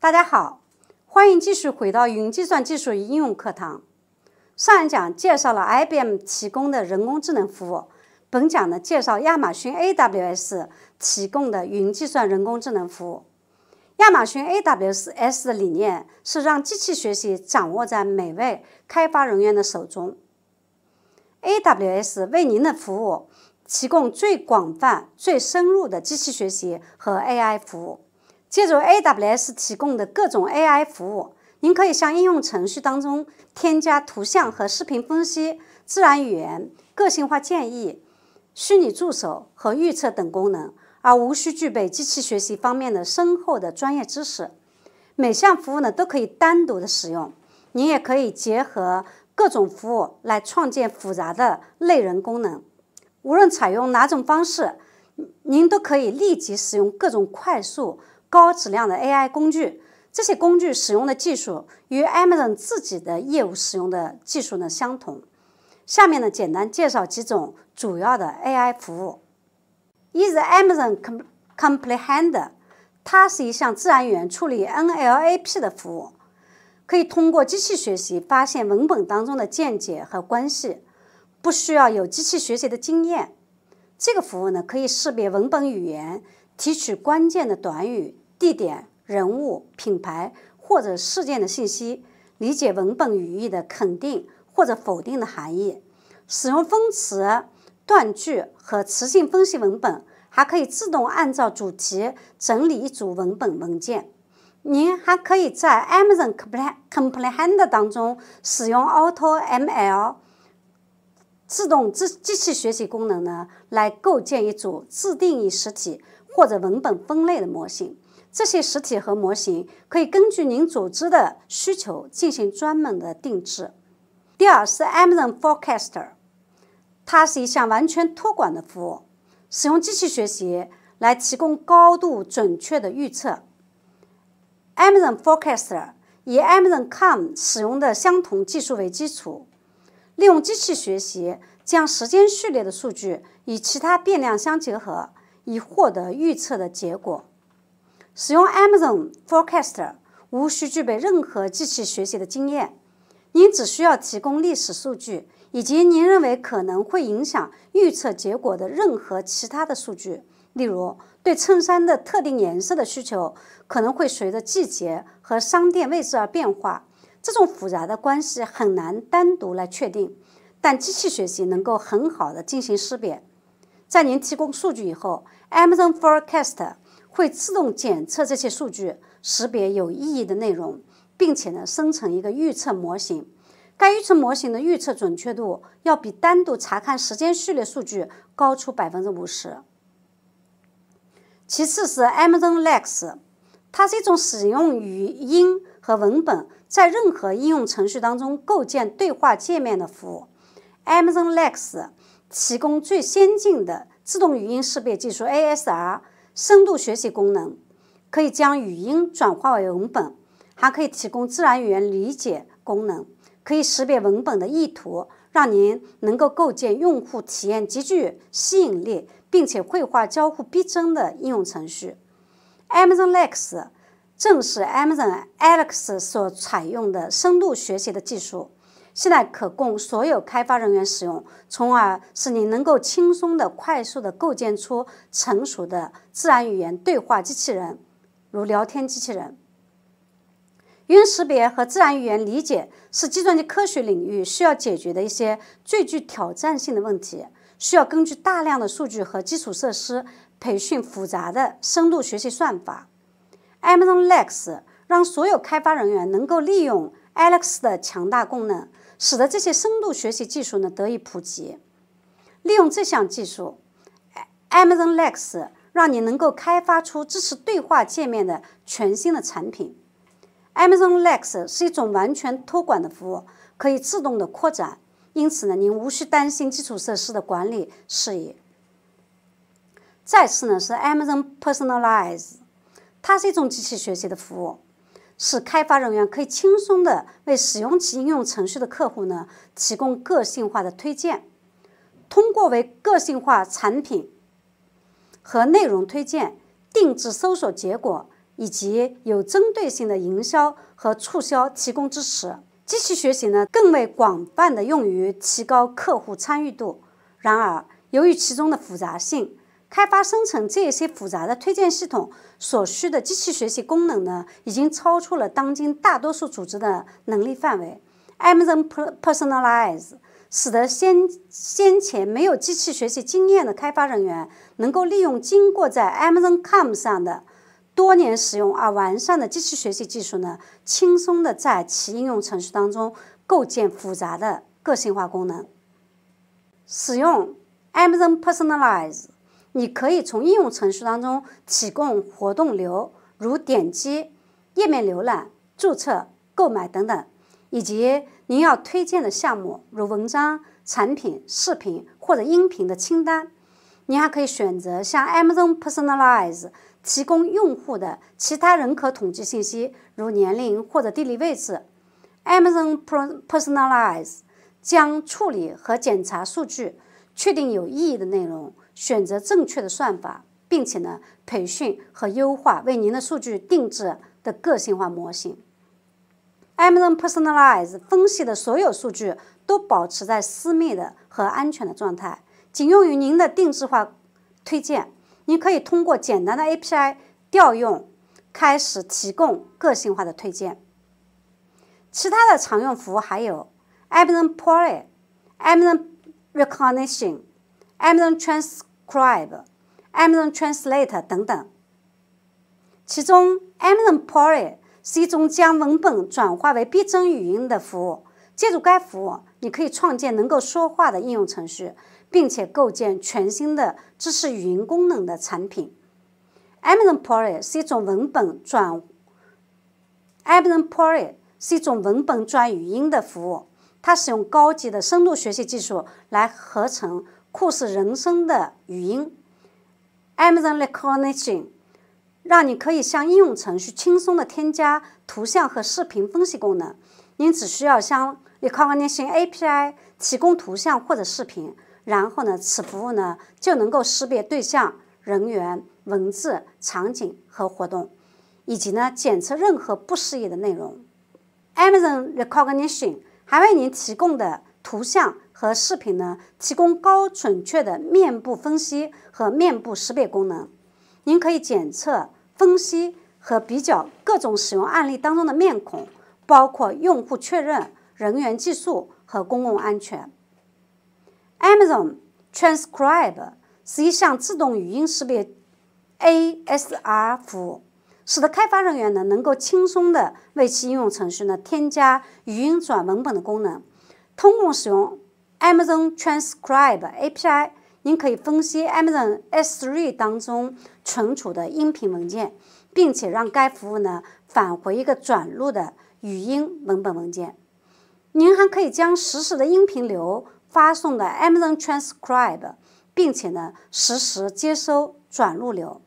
大家好，欢迎继续回到云计算技术与应用课堂。上一讲介绍了 IBM 提供的人工智能服务，本讲呢介绍亚马逊 AWS 提供的云计算人工智能服务。亚马逊 AWS 的理念是让机器学习掌握在每位开发人员的手中。AWS 为您的服务提供最广泛、最深入的机器学习和 AI 服务。借助 AWS 提供的各种 AI 服务，您可以向应用程序当中添加图像和视频分析、自然语言、个性化建议、虚拟助手和预测等功能，而无需具备机器学习方面的深厚的专业知识。每项服务呢都可以单独的使用，您也可以结合各种服务来创建复杂的类人功能。无论采用哪种方式，您都可以立即使用各种快速。高质量的 AI 工具，这些工具使用的技术与 Amazon 自己的业务使用的技术呢相同。下面呢，简单介绍几种主要的 AI 服务。一是 Amazon Comprehend，它是一项自然语言处理 NLP a 的服务，可以通过机器学习发现文本当中的见解和关系，不需要有机器学习的经验。这个服务呢，可以识别文本语言，提取关键的短语。地点、人物、品牌或者事件的信息，理解文本语义的肯定或者否定的含义，使用分词、断句和词性分析文本，还可以自动按照主题整理一组文本文件。您还可以在 Amazon Comprehend 当中使用 Auto ML 自动自机器学习功能呢，来构建一组自定义实体或者文本分类的模型。这些实体和模型可以根据您组织的需求进行专门的定制。第二是 Amazon Forecaster，它是一项完全托管的服务，使用机器学习来提供高度准确的预测。Amazon Forecaster 以 Amazon Com 使用的相同技术为基础，利用机器学习将时间序列的数据与其他变量相结合，以获得预测的结果。使用 Amazon Forecast 无需具备任何机器学习的经验，您只需要提供历史数据以及您认为可能会影响预测结果的任何其他的数据。例如，对衬衫的特定颜色的需求可能会随着季节和商店位置而变化，这种复杂的关系很难单独来确定，但机器学习能够很好的进行识别。在您提供数据以后，Amazon Forecast。会自动检测这些数据，识别有意义的内容，并且呢生成一个预测模型。该预测模型的预测准确度要比单独查看时间序列数据高出百分之五十。其次是 Amazon Lex，它是一种使用语音和文本在任何应用程序当中构建对话界面的服务。Amazon Lex 提供最先进的自动语音识别技术 （ASR）。深度学习功能可以将语音转化为文本，还可以提供自然语言理解功能，可以识别文本的意图，让您能够构建用户体验极具吸引力并且绘画交互逼真的应用程序。Amazon Lex 正是 Amazon a l e x 所采用的深度学习的技术。现在可供所有开发人员使用，从而使你能够轻松地、快速地构建出成熟的自然语言对话机器人，如聊天机器人。语音识别和自然语言理解是计算机科学领域需要解决的一些最具挑战性的问题，需要根据大量的数据和基础设施培训复杂的深度学习算法。Amazon Lex 让所有开发人员能够利用 Alex 的强大功能。使得这些深度学习技术呢得以普及。利用这项技术，Amazon Lex 让你能够开发出支持对话界面的全新的产品。Amazon Lex 是一种完全托管的服务，可以自动的扩展，因此呢您无需担心基础设施的管理事宜。再次呢是 Amazon Personalize，它是一种机器学习的服务。使开发人员可以轻松的为使用其应用程序的客户呢提供个性化的推荐，通过为个性化产品和内容推荐、定制搜索结果以及有针对性的营销和促销提供支持。机器学习呢更为广泛的用于提高客户参与度。然而，由于其中的复杂性。开发生成这些复杂的推荐系统所需的机器学习功能呢，已经超出了当今大多数组织的能力范围。Amazon Personalize 使得先先前没有机器学习经验的开发人员能够利用经过在 Amazon Com 上的多年使用而完善的机器学习技术呢，轻松的在其应用程序当中构建复杂的个性化功能。使用 Amazon Personalize。你可以从应用程序当中提供活动流，如点击、页面浏览、注册、购买等等，以及您要推荐的项目，如文章、产品、视频或者音频的清单。你还可以选择向 Amazon Personalize 提供用户的其他人口统计信息，如年龄或者地理位置。Amazon Personalize 将处理和检查数据，确定有意义的内容。选择正确的算法，并且呢，培训和优化为您的数据定制的个性化模型。Amazon Personalize 分析的所有数据都保持在私密的和安全的状态，仅用于您的定制化推荐。您可以通过简单的 API 调用开始提供个性化的推荐。其他的常用服务还有 Amazon p o l y Amazon Recognition、Amazon Transc。Crib、Amazon Translate 等等。其中，Amazon p o r l y 是一种将文本转化为逼真语音的服务。借助该服务，你可以创建能够说话的应用程序，并且构建全新的支持语音功能的产品。Amazon p o r l y 是一种文本转 Amazon p o r l y 是一种文本转语音的服务。它使用高级的深度学习技术来合成。酷似人声的语音，Amazon Recognition 让你可以向应用程序轻松的添加图像和视频分析功能。您只需要向 Recognition API 提供图像或者视频，然后呢，此服务呢就能够识别对象、人员、文字、场景和活动，以及呢检测任何不适宜的内容。Amazon Recognition 还为您提供的。图像和视频呢，提供高准确的面部分析和面部识别功能。您可以检测、分析和比较各种使用案例当中的面孔，包括用户确认、人员技术和公共安全。Amazon Transcribe 是一项自动语音识别 （ASR） 服务，使得开发人员呢能够轻松地为其应用程序呢添加语音转文本的功能。通过使用 Amazon Transcribe API，您可以分析 Amazon S3 当中存储的音频文件，并且让该服务呢返回一个转录的语音文本文件。您还可以将实时的音频流发送到 Amazon Transcribe，并且呢实时接收转录流。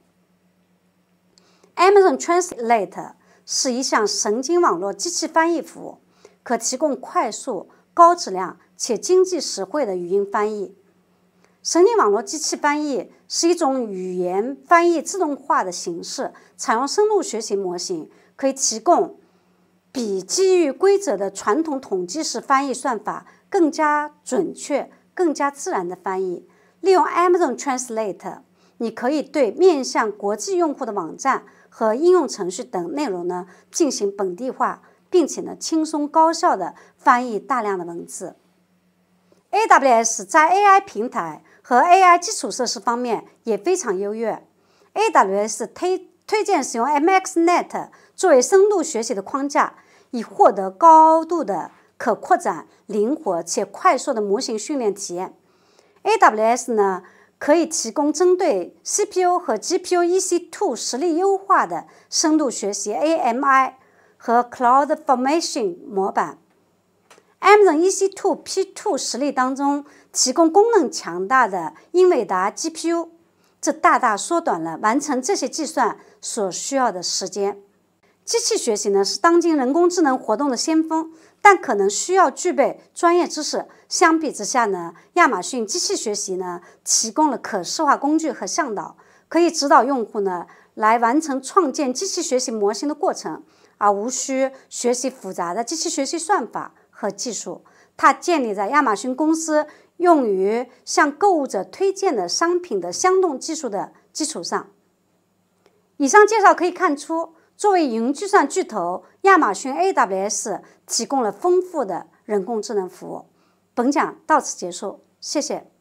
Amazon Translate 是一项神经网络机器翻译服务，可提供快速。高质量且经济实惠的语音翻译，神经网络机器翻译是一种语言翻译自动化的形式，采用深度学习模型，可以提供比基于规则的传统统计式翻译算法更加准确、更加自然的翻译。利用 Amazon Translate，你可以对面向国际用户的网站和应用程序等内容呢进行本地化。并且呢，轻松高效的翻译大量的文字。AWS 在 AI 平台和 AI 基础设施方面也非常优越。AWS 推推荐使用 MXNet 作为深度学习的框架，以获得高度的可扩展、灵活且快速的模型训练体验。AWS 呢，可以提供针对 CPU 和 GPU EC2 实力优化的深度学习 AMI。和 CloudFormation 模板，Amazon EC2 p2 实例当中提供功能强大的英伟达 GPU，这大大缩短了完成这些计算所需要的时间。机器学习呢是当今人工智能活动的先锋，但可能需要具备专业知识。相比之下呢，亚马逊机器学习呢提供了可视化工具和向导，可以指导用户呢来完成创建机器学习模型的过程。而无需学习复杂的机器学习算法和技术，它建立在亚马逊公司用于向购物者推荐的商品的相动技术的基础上。以上介绍可以看出，作为云计算巨头，亚马逊 AWS 提供了丰富的人工智能服务。本讲到此结束，谢谢。